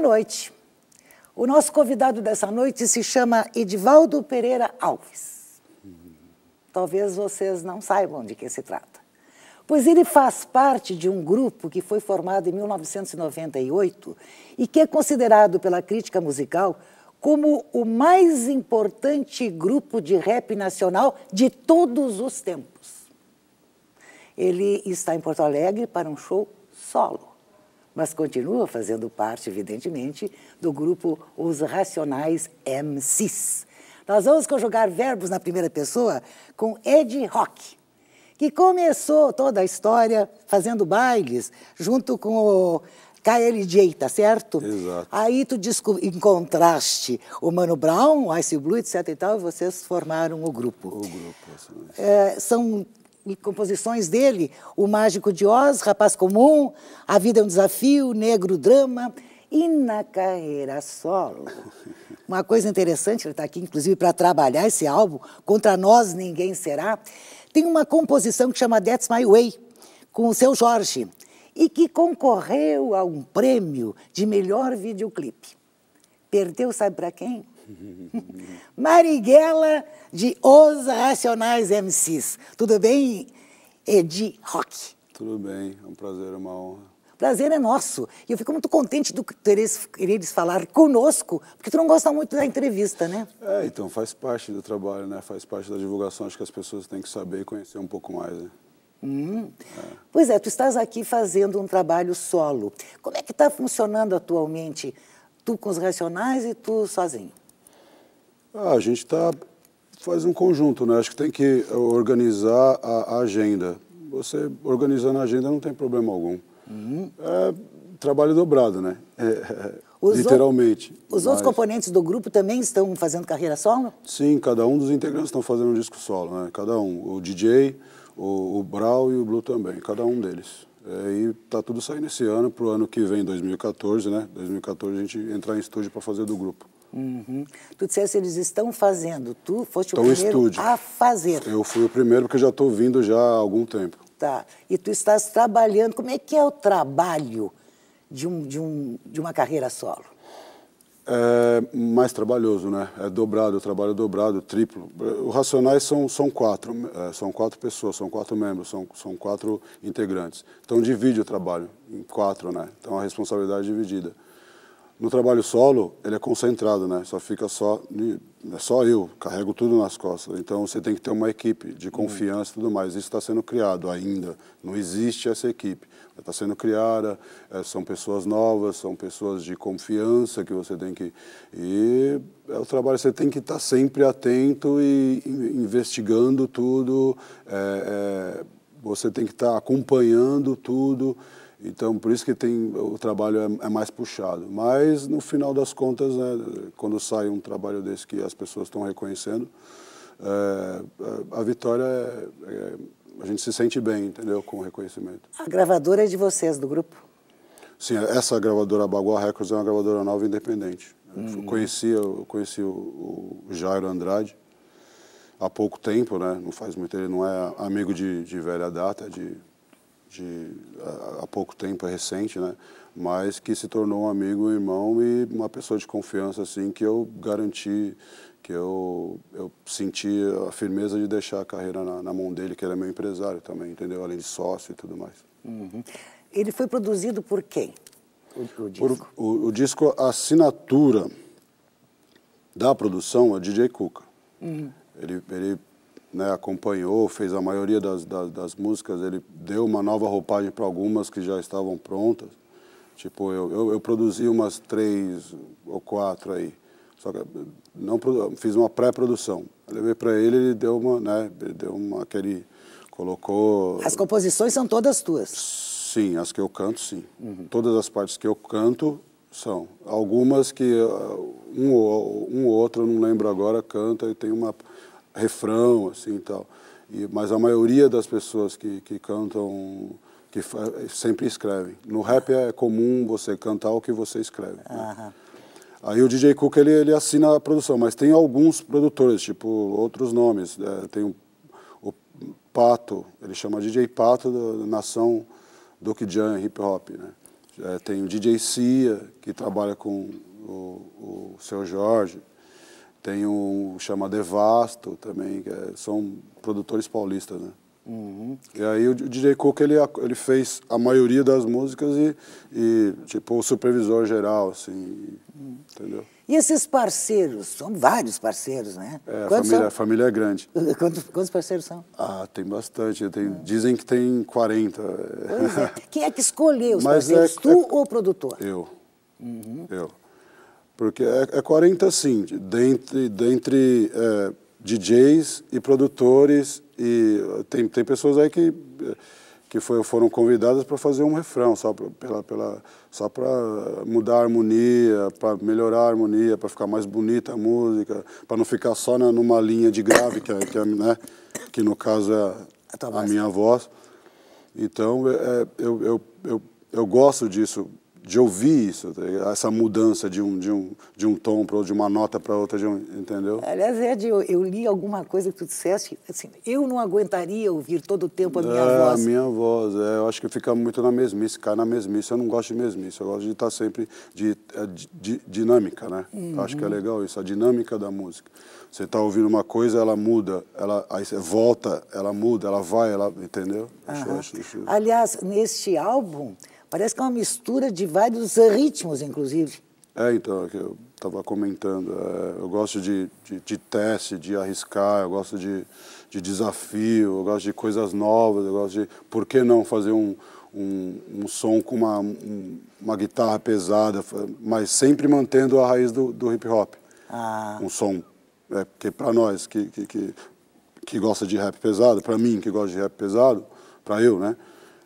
Boa noite. O nosso convidado dessa noite se chama Edivaldo Pereira Alves. Talvez vocês não saibam de quem se trata, pois ele faz parte de um grupo que foi formado em 1998 e que é considerado pela crítica musical como o mais importante grupo de rap nacional de todos os tempos. Ele está em Porto Alegre para um show solo mas continua fazendo parte, evidentemente, do grupo Os Racionais MCs. Nós vamos conjugar verbos na primeira pessoa com Ed Rock, que começou toda a história fazendo bailes junto com o KLJ, tá certo? Exato. Aí tu encontraste o Mano Brown, o Ice Blue, etc e tal, e vocês formaram o grupo. O grupo. Assim. É, são composições dele, O Mágico de Oz, Rapaz Comum, A Vida é um Desafio, Negro Drama, e na carreira solo. Uma coisa interessante, ele está aqui, inclusive, para trabalhar esse álbum, Contra Nós Ninguém Será, tem uma composição que chama That's My Way, com o seu Jorge, e que concorreu a um prêmio de melhor videoclipe. Perdeu, sabe para quem? Marighella de Os Racionais MCs. Tudo bem, Edi Rock? Tudo bem, é um prazer, é uma honra prazer é nosso. E eu fico muito contente de teres, quereres falar conosco, porque tu não gosta muito da entrevista, né? É, então faz parte do trabalho, né? Faz parte da divulgação, acho que as pessoas têm que saber e conhecer um pouco mais, né? Hum. É. Pois é, tu estás aqui fazendo um trabalho solo. Como é que está funcionando atualmente Tu com os Racionais e tu sozinho? Ah, a gente tá, faz um conjunto, né? Acho que tem que organizar a, a agenda. Você organizando a agenda não tem problema algum. Uhum. É trabalho dobrado, né? É, é, é os literalmente. O... Os mas... outros componentes do grupo também estão fazendo carreira solo? Sim, cada um dos integrantes estão fazendo um disco solo, né? Cada um. O DJ, o, o Brau e o Blue também, cada um deles. É, e está tudo saindo esse ano, para o ano que vem, 2014, né? 2014 a gente entrar em estúdio para fazer do grupo. Uhum. Tu disseste eles estão fazendo, tu foste estão o primeiro estúdio. a fazer. Eu fui o primeiro porque já estou vindo já há algum tempo. Tá, e tu estás trabalhando, como é que é o trabalho de, um, de, um, de uma carreira solo? é mais trabalhoso, né? É dobrado, o trabalho é dobrado, triplo. Os Racionais são, são quatro, é, são quatro pessoas, são quatro membros, são, são quatro integrantes. Então divide o trabalho em quatro, né? Então a responsabilidade é dividida. No trabalho solo, ele é concentrado, né? Só fica só é só eu, carrego tudo nas costas. Então você tem que ter uma equipe de confiança e tudo mais. Isso está sendo criado ainda, não existe essa equipe. Está sendo criada, é, são pessoas novas, são pessoas de confiança que você tem que. E é o trabalho, você tem que estar sempre atento e investigando tudo, é, é, você tem que estar acompanhando tudo. Então, por isso que tem, o trabalho é, é mais puxado. Mas, no final das contas, né, quando sai um trabalho desse que as pessoas estão reconhecendo, é, a, vitória, é, é, a gente se sente bem, entendeu, com o reconhecimento. A gravadora é de vocês, do grupo? Sim, essa gravadora Bagua Records é uma gravadora nova independente. Uhum. Eu conheci, eu conheci o, o Jairo Andrade, há pouco tempo, né? Não faz muito, ele não é amigo de, de velha data, de de há pouco tempo, é recente, né? Mas que se tornou um amigo, um irmão e uma pessoa de confiança, assim, que eu garanti, que eu, eu senti a firmeza de deixar a carreira na, na mão dele, que ele é meu empresário também, entendeu? Além de sócio e tudo mais. Uhum. Ele foi produzido por quem? O, o disco. Por, o, o, disco, a assinatura da produção é DJ Cuca. Uhum. Ele, ele né, acompanhou, fez a maioria das, das, das, músicas, ele deu uma nova roupagem para algumas que já estavam prontas. Tipo, eu, eu, eu, produzi umas três ou quatro aí. Só que não fiz uma pré-produção. Levei para ele, ele deu uma, né, ele deu uma aquele colocou As composições são todas tuas? Sim, as que eu canto, sim. Uhum. Todas as partes que eu canto são. Algumas que ah, um ou um outro, eu não lembro agora, canta e tem uma refrão, assim e tal. E, mas a maioria das pessoas que, que cantam que sempre escrevem. No rap é comum você cantar o que você escreve. Né? Aí o DJ Cook ele, ele assina a produção, mas tem alguns produtores, tipo outros nomes. É, tem o, o, Pato, ele chama DJ Pato da, nação do Jan hip hop. Né? É, tem o DJ Cia, que trabalha com o, o seu Jorge. Tem um chama devasto também, que é, são produtores paulistas, né? Uhum. E aí o DJ Cook, ele, ele fez a maioria das músicas e, e tipo, o supervisor geral, assim, uhum. entendeu? E esses parceiros? São vários parceiros, né? É, a família, a família, é grande. Quantos, quantos, parceiros são? Ah, tem bastante. Tem, uhum. Dizem que tem 40. Pois é. é. Quem é que escolheu os Mas é parceiros? É, tu é, ou o produtor? Eu. Uhum. Eu. Porque é, é 40 sim, dentre, dentre é, DJs e produtores, e eh, tem, tem pessoas aí que, eh, que foi, foram convidadas para fazer um refrão, só para pela, pela, só mudar a harmonia, para melhorar a harmonia, para ficar mais bonita a música, para não ficar só na, numa linha de grave, que, é, que, é, né, que no caso é, é a minha voz. Então, é, é, eu, eu, eu, eu gosto disso de ouvir isso, tá essa mudança de um, de um, de um tom para de uma nota para outra, de um, entendeu? Aliás, é Ed, eu, eu, li alguma coisa que tu disseste, assim, eu não aguentaria ouvir todo o tempo a minha é, voz. a minha voz, é, eu acho que fica muito na mesmice, cai na mesmice, eu não gosto de mesmice, eu gosto de estar tá sempre de, é, de, de dinâmica, né? Uhum. Acho que é uhum. legal isso, a dinâmica da música. Você está ouvindo uma coisa, ela muda, ela, aí você volta, ela muda, ela vai, ela, entendeu? Uhum. Acho, acho, acho... Aliás, neste álbum... Parece que é uma mistura de vários ritmos, inclusive. É, então, é que eu estava comentando. É, eu gosto de, de, de, teste, de arriscar, eu gosto de, de desafio, eu gosto de coisas novas, eu gosto de. Por que não fazer um, um, um, som com uma, um, uma guitarra pesada, mas sempre mantendo a raiz do, do hip hop. Ah. Um som é, que para nós que, que, que, que, gosta de rap pesado, para mim que gosta de rap pesado, para eu, né?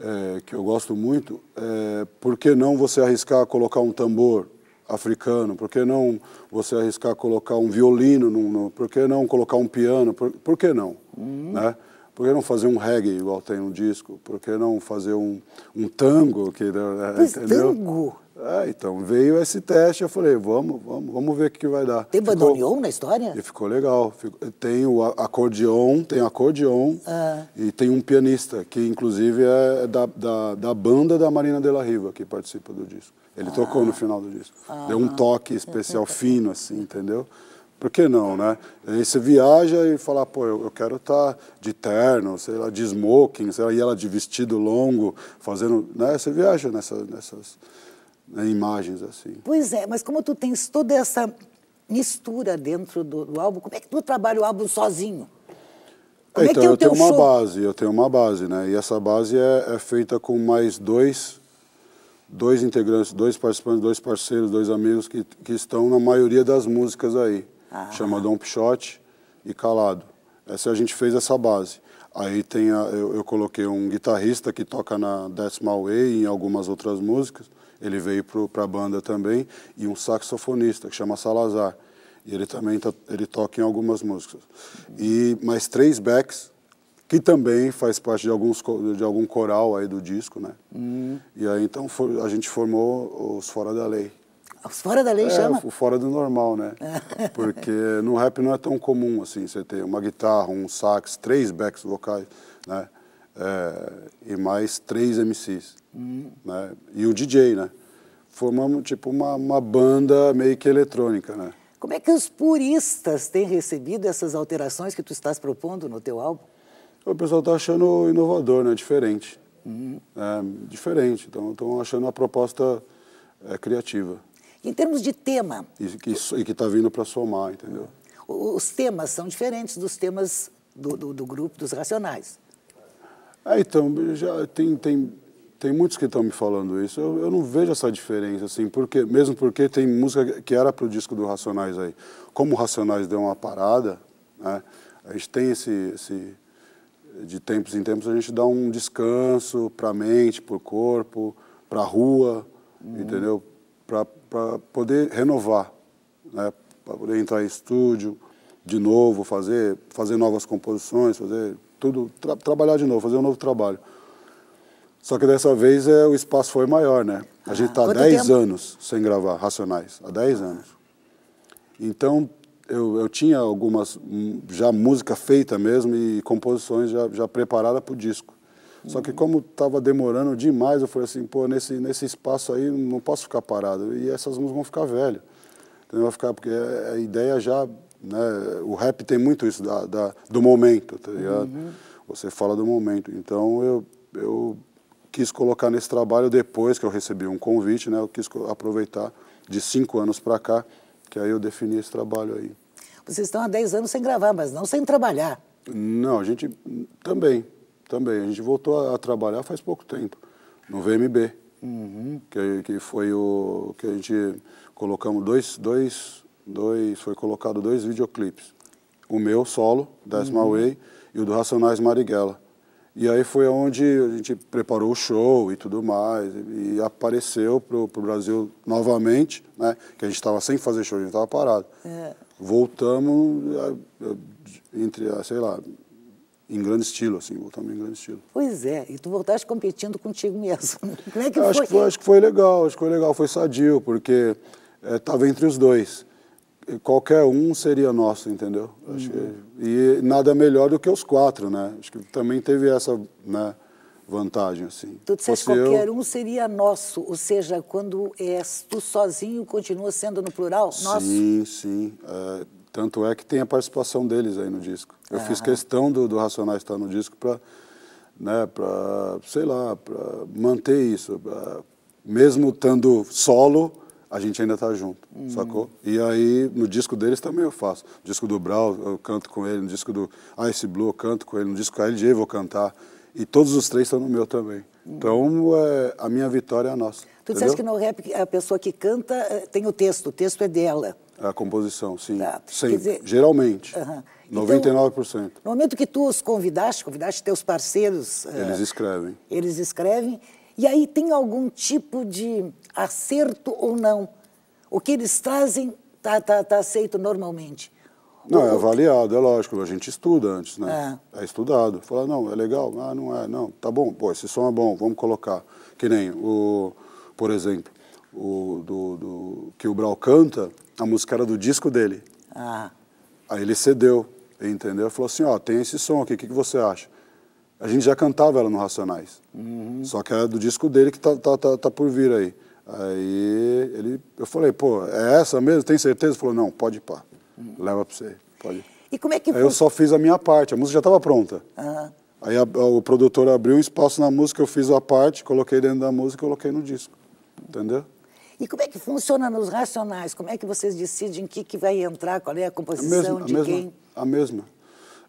é, que eu gosto muito, é, por que não você arriscar colocar um tambor africano? Por que não você arriscar colocar um violino? por que não colocar um piano? Por, por que não? Uhum. Né? Por que não fazer um reggae igual tem um disco? Por que não fazer um, um tango? Que, né, é, entendeu? tango? É, então veio esse teste, eu falei, vamos, vamos, vamos ver o que vai dar. Tem bandoneon na história? E ficou legal. Ficou, tem o acordeon, tem acordeon ah. e tem um pianista, que inclusive é, é da, da, da, banda da Marina de la Riva, que participa do disco. Ele ah. tocou no final do disco. Ah. Deu um ah. toque especial fino, assim, entendeu? por que não, né? você viaja e fala, pô, eu, quero estar tá de terno, sei lá, de smoking, sei lá, e ela de vestido longo, fazendo, né? Você viaja nessa, nessas né, imagens assim. Pois é, mas como tu tens toda essa mistura dentro do, do álbum, como é que tu trabalha o álbum sozinho? Como é então, é eu tenho uma show? base, eu tenho uma base, né? E essa base é, é feita com mais dois dois integrantes, dois participantes, dois parceiros, dois amigos que, que estão na maioria das músicas aí. Ah. chama Dom Pichote e Calado. Essa a gente fez essa base. Aí tem a, eu, eu, coloquei um guitarrista que toca na Decimal Way e em algumas outras músicas. Ele veio para a banda também e um saxofonista que chama Salazar. E ele também tá, ele toca em algumas músicas. E mais três backs que também faz parte de alguns de algum coral aí do disco, né? Hum. E aí então a gente formou os Fora da Lei. Fora da lei é, chama? O fora do normal, né? Porque no rap não é tão comum assim você ter uma guitarra, um sax, três backs vocais, né? É, e mais três MCs, hum. né? E o DJ, né? Formamos tipo uma, uma banda meio que eletrônica, né? Como é que os puristas têm recebido essas alterações que tu estás propondo no teu álbum? O pessoal está achando inovador, né? Diferente. Uhum. É, diferente. Então, estão achando uma proposta é, criativa. Em termos de tema. E que está vindo para somar, entendeu? Os temas são diferentes dos temas do, do, do grupo dos Racionais. É, então, já tem, tem, tem muitos que estão me falando isso. Eu, eu, não vejo essa diferença, assim, porque, mesmo porque tem música que era para o disco do Racionais aí. Como o Racionais deu uma parada, né, a gente tem esse, esse. De tempos em tempos a gente dá um descanso para a mente, para o corpo, para a rua, uhum. entendeu? Para para poder renovar, né? para poder entrar em estúdio de novo, fazer, fazer novas composições, fazer tudo, tra trabalhar de novo, fazer um novo trabalho. Só que dessa vez é, o espaço foi maior, né? A ah, gente está há 10 anos sem gravar Racionais, há 10 anos. Então, eu, eu tinha algumas, hum, já música feita mesmo e composições já, já preparada para o disco. Só que como estava demorando demais, eu falei assim, pô, nesse, nesse espaço aí não posso ficar parado. E essas músicas vão ficar velhas. vai ficar, porque a é, é ideia já, né, o rap tem muito isso da, da do momento, tá ligado? Uhum. Você fala do momento. Então eu, eu quis colocar nesse trabalho depois que eu recebi um convite, né? Eu quis aproveitar de cinco anos para cá, que aí eu defini esse trabalho aí. Vocês estão há 10 anos sem gravar, mas não sem trabalhar. Não, a gente também. Também. A gente voltou a, a trabalhar faz pouco tempo, no VMB, uhum. que, que foi o que a gente colocamos dois, dois, dois, foi colocado dois videoclipes. O meu solo, Décima uhum. Way, e o do Racionais Marighella. E aí foi onde a gente preparou o show e tudo mais, e, e apareceu para o Brasil novamente, né? Que a gente estava sem fazer show, a gente estava parado. É. Voltamos, entre, sei lá, em grande estilo, assim, voltamos em grande estilo. Pois é, e tu voltaste competindo contigo mesmo. Como é que foi? Que foi acho que foi legal, acho que foi legal, foi sadio, porque estava eh, é, entre os dois. E qualquer um seria nosso, entendeu? Uhum. Que, e nada melhor do que os quatro, né? Acho que também teve essa né, vantagem, assim. Tu disseste qualquer eu... um seria nosso, ou seja, quando és tu sozinho, continua sendo no plural, nosso? Sim, sim. Eh, é, tanto é que tem a participação deles aí no disco. Eu fiz questão do, do Racionais estar no disco para, né, para sei lá, para manter isso. Pra, mesmo estando solo, a gente ainda tá junto, hum. sacou? E aí, no disco deles também eu faço. No disco do Brau, eu canto com ele. No disco do Ice Blue, eu canto com ele. No disco KLJ, eu vou cantar. E todos os três estão no meu também. Hum. Então, é, a minha vitória é a nossa. Tu disseste que no rap, a pessoa que canta eh, tem o texto. O texto é dela. A composição, sim. Exato. Sempre, dizer, geralmente. Uh -huh. 99%. Então, no momento que tu os convidaste, convidaste teus parceiros. Eh, eles uh, escrevem. Eles escrevem. E aí tem algum tipo de acerto ou não? O que eles trazem está tá, tá aceito normalmente? Não, ou, é avaliado, é lógico. A gente estuda antes, né? É, é estudado. Fala, não, é legal. Ah, não é, não. Tá bom, pô, esse som é bom, vamos colocar. Que nem o, por exemplo, o do, do que o Brau canta, a música era do disco dele. Ah. Aí ele cedeu, entendeu? Falou assim, ó, oh, tem esse som aqui, o que, que você acha? A gente já cantava ela no Racionais. Uhum. Só que era do disco dele que tá, tá, tá, tá por vir aí. Aí ele, eu falei, pô, é essa mesmo? Tem certeza? Ele falou, não, pode ir pá. Uhum. Leva pra você, pode E como é que Aí eu só fiz a minha parte, a música já estava pronta. Uhum. Aí a, a, o produtor abriu um espaço na música, eu fiz a parte, coloquei dentro da música e coloquei no disco. Entendeu? E como é que funciona nos racionais? Como é que vocês decidem o que, que vai entrar, qual é a composição, a mesma, de a mesma, quem? A mesma.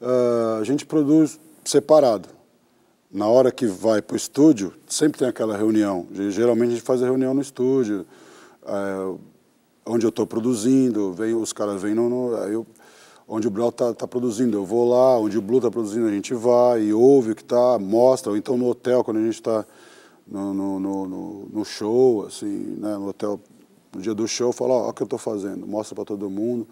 Uh, a gente produz separado. Na hora que vai para o estúdio, sempre tem aquela reunião. Geralmente a gente faz a reunião no estúdio, uh, onde eu estou produzindo, vem, os caras vêm no, no, eu, onde o Brau está tá produzindo, eu vou lá, onde o Blue está produzindo, a gente vai e ouve o que está, mostra, ou então no hotel, quando a gente está no, no, no, no show, assim, né, no hotel, no dia do show, fala, ó, o que eu estou fazendo, mostra para todo mundo.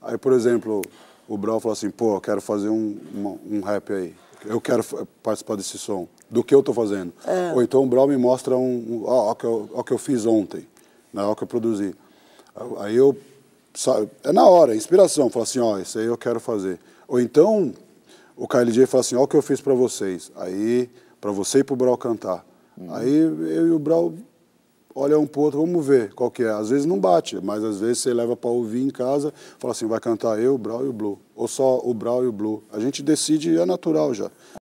Aí, por exemplo, o Brau falou assim, pô, eu quero fazer um, um, um rap aí, eu quero participar desse som, do que eu estou fazendo. É. Ou então o Brau me mostra um, um ó, o que, eu, ó, que eu fiz ontem, na né, hora que eu produzi. Aí eu, sabe, é na hora, é inspiração, fala assim, ó, isso aí eu quero fazer. Ou então o KLJ fala assim, ó o que eu fiz para vocês, aí para você e para o Brau cantar. Aí eu e o Brau olha um o outro, vamos ver qual que é. Às vezes não bate, mas às vezes você leva para ouvir em casa, fala assim, vai cantar eu, o Brau e o Blue, ou só o Brau e o Blue. A gente decide, é natural já.